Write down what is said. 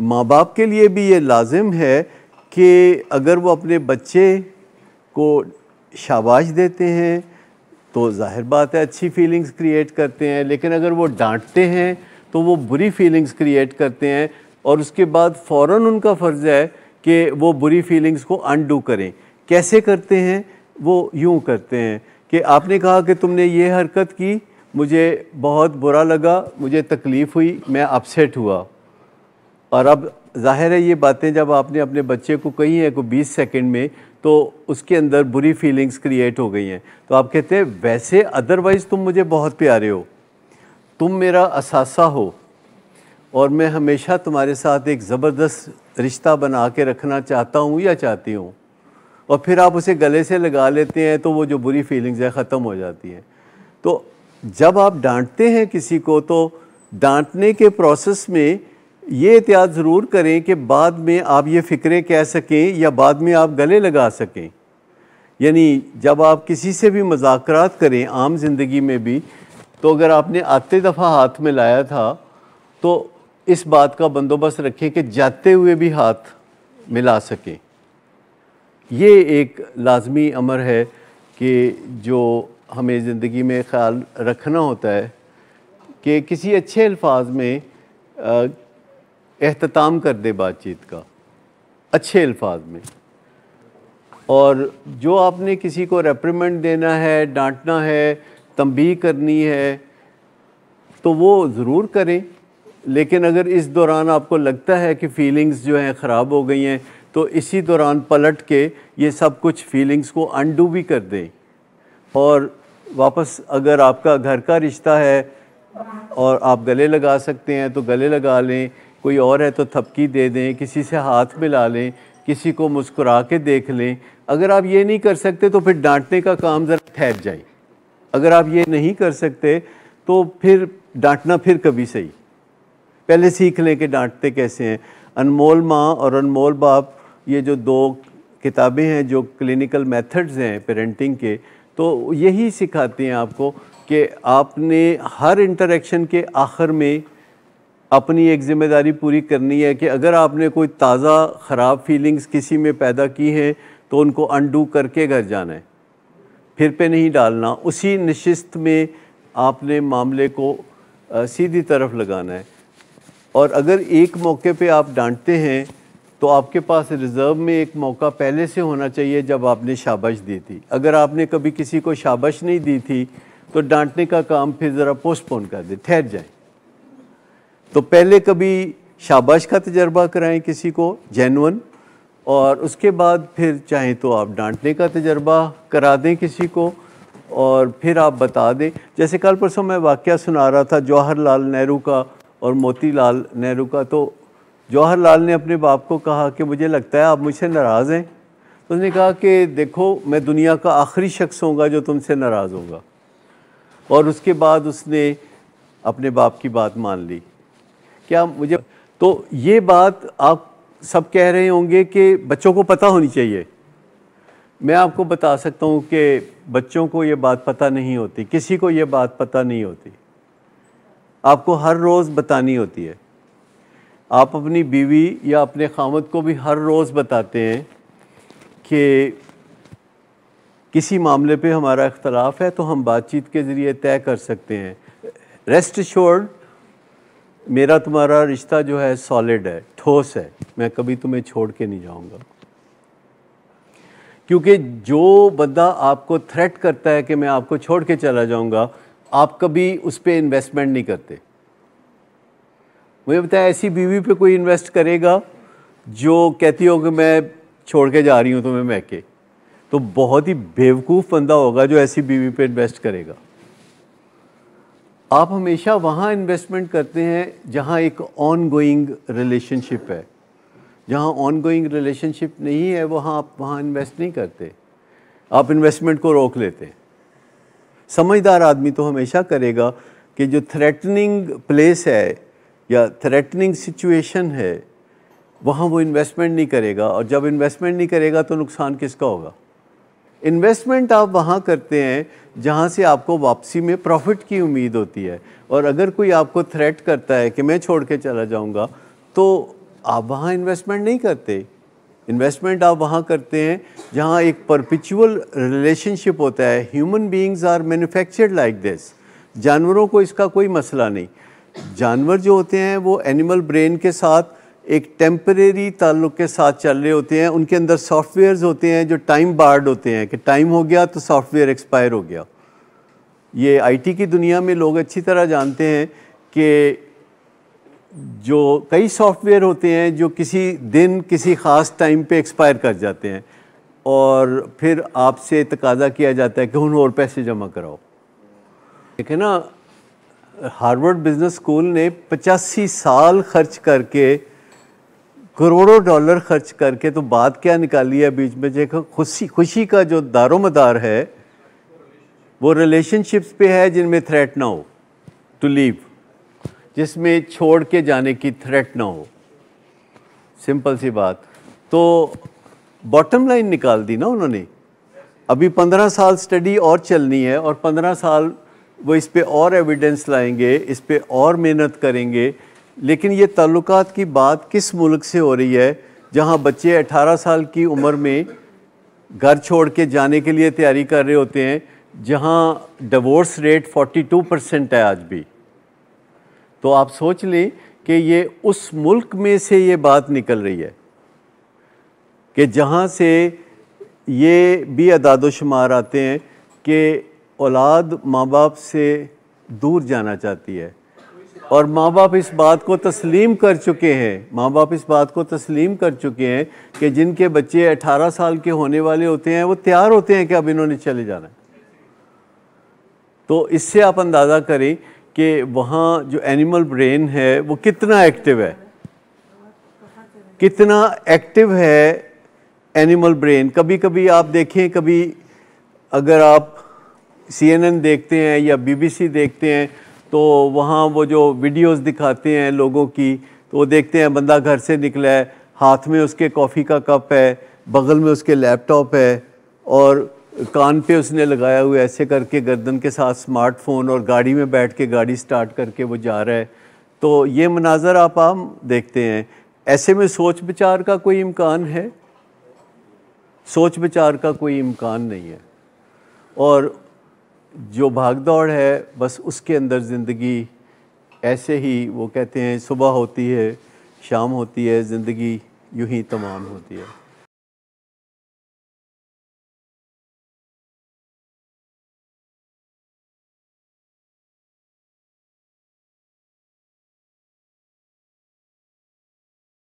माँ बाप के लिए भी ये लाजिम है कि अगर वो अपने बच्चे को शाबाश देते हैं तो जाहिर बात है अच्छी फीलिंग्स क्रिएट करते हैं लेकिन अगर वो डांटते हैं तो वो बुरी फीलिंग्स क्रिएट करते हैं और उसके बाद फ़ौर उनका फ़र्ज़ है कि वो बुरी फीलिंग्स को अनडू करें कैसे करते हैं वो यूँ करते हैं कि आपने कहा कि तुमने ये हरकत की मुझे बहुत बुरा लगा मुझे तकलीफ़ हुई मैं अपसेट हुआ और अब जाहिर है ये बातें जब आपने अपने बच्चे को कही हैं को 20 सेकंड में तो उसके अंदर बुरी फीलिंग्स क्रिएट हो गई हैं तो आप कहते हैं वैसे अदरवाइज़ तुम मुझे बहुत प्यारे हो तुम मेरा असासा हो और मैं हमेशा तुम्हारे साथ एक ज़बरदस्त रिश्ता बना के रखना चाहता हूँ या चाहती हूँ और फिर आप उसे गले से लगा लेते हैं तो वो जो बुरी फीलिंग्स है ख़त्म हो जाती हैं तो जब आप डांटते हैं किसी को तो डांटने के प्रोसेस में ये एहतियात ज़रूर करें कि बाद में आप ये फ़िक्रें कह सकें या बाद में आप गले लगा सकें यानी जब आप किसी से भी मजाकरात करें आम जिंदगी में भी तो अगर आपने आते दफ़ा हाथ में लाया था तो इस बात का बंदोबस्त रखें कि जाते हुए भी हाथ मिला सकें ये एक लाजमी अमर है कि जो हमें ज़िंदगी में ख्याल रखना होता है कि किसी अच्छे अल्फाज में आ, अहतमाम कर दे बातचीत का अच्छे अल्फाज में और जो आपने किसी को रेप्रीमेंट देना है डांटना है तंबी करनी है तो वो ज़रूर करें लेकिन अगर इस दौरान आपको लगता है कि फीलिंग्स जो हैं ख़राब हो गई हैं तो इसी दौरान पलट के ये सब कुछ फीलिंग्स को अनडू भी कर दें और वापस अगर आपका घर का रिश्ता है और आप गले लगा सकते हैं तो गले लगा लें कोई और है तो थपकी दे दें किसी से हाथ मिला लें किसी को मुस्कुरा के देख लें अगर आप ये नहीं कर सकते तो फिर डांटने का काम ज़रा ठहर जाए अगर आप ये नहीं कर सकते तो फिर डांटना फिर कभी सही पहले सीख लें कि डांटते कैसे हैं अनमोल माँ और अनमोल बाप ये जो दो किताबें हैं जो क्लिनिकल मेथड्स हैं पेरेंटिंग के तो यही सिखाती हैं आपको कि आपने हर इंटरेक्शन के आखिर में अपनी एक ज़िम्मेदारी पूरी करनी है कि अगर आपने कोई ताज़ा ख़राब फीलिंग्स किसी में पैदा की हैं तो उनको अनडू करके घर जाना है फिर पे नहीं डालना उसी नशस्त में आपने मामले को सीधी तरफ लगाना है और अगर एक मौके पे आप डांटते हैं तो आपके पास रिज़र्व में एक मौका पहले से होना चाहिए जब आपने शाबाश दी थी अगर आपने कभी किसी को शाबाश नहीं दी थी तो डांटने का काम फिर ज़रा पोस्टपोन कर दे ठहर जाए तो पहले कभी शाबाश का तजर्बा कराएं किसी को जैनवन और उसके बाद फिर चाहें तो आप डांटने का तजर्बा करा दें किसी को और फिर आप बता दें जैसे कल परसों मैं वाक़ सुना रहा था जवाहरलाल नेहरू का और मोतीलाल नेहरू का तो जवाहरलाल ने अपने बाप को कहा कि मुझे लगता है आप मुझसे नाराज़ हैं तो उसने कहा कि देखो मैं दुनिया का आखिरी शख्स होगा जो तुमसे नाराज़ होगा और उसके बाद उसने अपने बाप की बात मान ली क्या मुझे तो ये बात आप सब कह रहे होंगे कि बच्चों को पता होनी चाहिए मैं आपको बता सकता हूँ कि बच्चों को ये बात पता नहीं होती किसी को ये बात पता नहीं होती आपको हर रोज़ बतानी होती है आप अपनी बीवी या अपने खामद को भी हर रोज़ बताते हैं कि किसी मामले पे हमारा इख्तलाफ है तो हम बातचीत के ज़रिए तय कर सकते हैं रेस्ट श्योर्ड मेरा तुम्हारा रिश्ता जो है सॉलिड है ठोस है मैं कभी तुम्हें छोड़ के नहीं जाऊंगा क्योंकि जो बंदा आपको थ्रेट करता है कि मैं आपको छोड़ के चला जाऊंगा आप कभी उस पर इन्वेस्टमेंट नहीं करते मुझे बताया ऐसी बीवी पे कोई इन्वेस्ट करेगा जो कहती हो कि मैं छोड़ के जा रही हूँ तुम्हें मैके तो बहुत ही बेवकूफ़ बंदा होगा जो ऐसी बीवी पे इन्वेस्ट करेगा आप हमेशा वहाँ इन्वेस्टमेंट करते हैं जहाँ एक ऑन गोइंग रिलेशनशिप है जहाँ ऑन गोइंग रिलेशनशिप नहीं है वहाँ आप वहाँ इन्वेस्ट नहीं करते आप इन्वेस्टमेंट को रोक लेते समझदार आदमी तो हमेशा करेगा कि जो थ्रेटनिंग प्लेस है या थ्रेटनिंग सिचुएशन है वहाँ वो इन्वेस्टमेंट नहीं करेगा और जब इन्वेस्टमेंट नहीं करेगा तो नुकसान किसका होगा इन्वेस्टमेंट आप वहाँ करते हैं जहाँ से आपको वापसी में प्रॉफिट की उम्मीद होती है और अगर कोई आपको थ्रेट करता है कि मैं छोड़ के चला जाऊँगा तो आप वहाँ इन्वेस्टमेंट नहीं करते इन्वेस्टमेंट आप वहाँ करते हैं जहाँ एक परपिचुअल रिलेशनशिप होता है human beings are manufactured like this जानवरों को इसका कोई मसला नहीं जानवर जो होते हैं वो एनिमल ब्रेन के साथ एक टेम्परेरी ताल्लुक़ के साथ चल रहे होते हैं उनके अंदर सॉफ्टवेयर्स होते हैं जो टाइम बार्ड होते हैं कि टाइम हो गया तो सॉफ्टवेयर एक्सपायर हो गया ये आईटी की दुनिया में लोग अच्छी तरह जानते हैं कि जो कई सॉफ्टवेयर होते हैं जो किसी दिन किसी ख़ास टाइम पे एक्सपायर कर जाते हैं और फिर आपसे तकाजा किया जाता है कि हूँ और पैसे जमा कराओ ठीक है ना हार्वर्ड बिजनेस स्कूल ने पचासी साल खर्च करके करोड़ों डॉलर खर्च करके तो बात क्या निकाली है बीच में देखो खुशी खुशी का जो दारोमदार है वो रिलेशनशिप्स पे है जिनमें थ्रेट ना हो टू लीव जिसमें छोड़ के जाने की थ्रेट ना हो सिंपल सी बात तो बॉटम लाइन निकाल दी ना उन्होंने अभी पंद्रह साल स्टडी और चलनी है और पंद्रह साल वो इस पर और एविडेंस लाएंगे इस पर और मेहनत करेंगे लेकिन ये ताल्लुक की बात किस मुल्क से हो रही है जहाँ बच्चे 18 साल की उम्र में घर छोड़ के जाने के लिए तैयारी कर रहे होते हैं जहाँ डिवोर्स रेट 42 परसेंट है आज भी तो आप सोच लें कि ये उस मुल्क में से ये बात निकल रही है कि जहाँ से ये भी अदादोशुमार आते हैं कि औलाद माँ बाप से दूर जाना चाहती है और माँ बाप इस बात को तस्लीम कर चुके हैं माँ बाप इस बात को तस्लीम कर चुके हैं कि जिनके बच्चे 18 साल के होने वाले होते हैं वो तैयार होते हैं कि अब इन्होंने चले जाना है तो इससे आप अंदाज़ा करें कि वहाँ जो एनिमल ब्रेन है वो कितना एक्टिव है कितना एक्टिव है एनिमल ब्रेन कभी कभी आप देखें कभी अगर आप सी देखते हैं या बीबीसी देखते हैं तो वहाँ वो जो वीडियोस दिखाते हैं लोगों की तो वो देखते हैं बंदा घर से निकला है हाथ में उसके कॉफ़ी का कप है बगल में उसके लैपटॉप है और कान पे उसने लगाया हुआ ऐसे करके गर्दन के साथ स्मार्टफोन और गाड़ी में बैठ के गाड़ी स्टार्ट करके वो जा रहा है तो ये मनाजर आप आम देखते हैं ऐसे में सोच विचार का कोई इम्कान है सोच विचार का कोई इम्कान नहीं है और जो भागदौड़ है बस उसके अंदर ज़िंदगी ऐसे ही वो कहते हैं सुबह होती है शाम होती है ज़िंदगी यूं ही तमाम होती है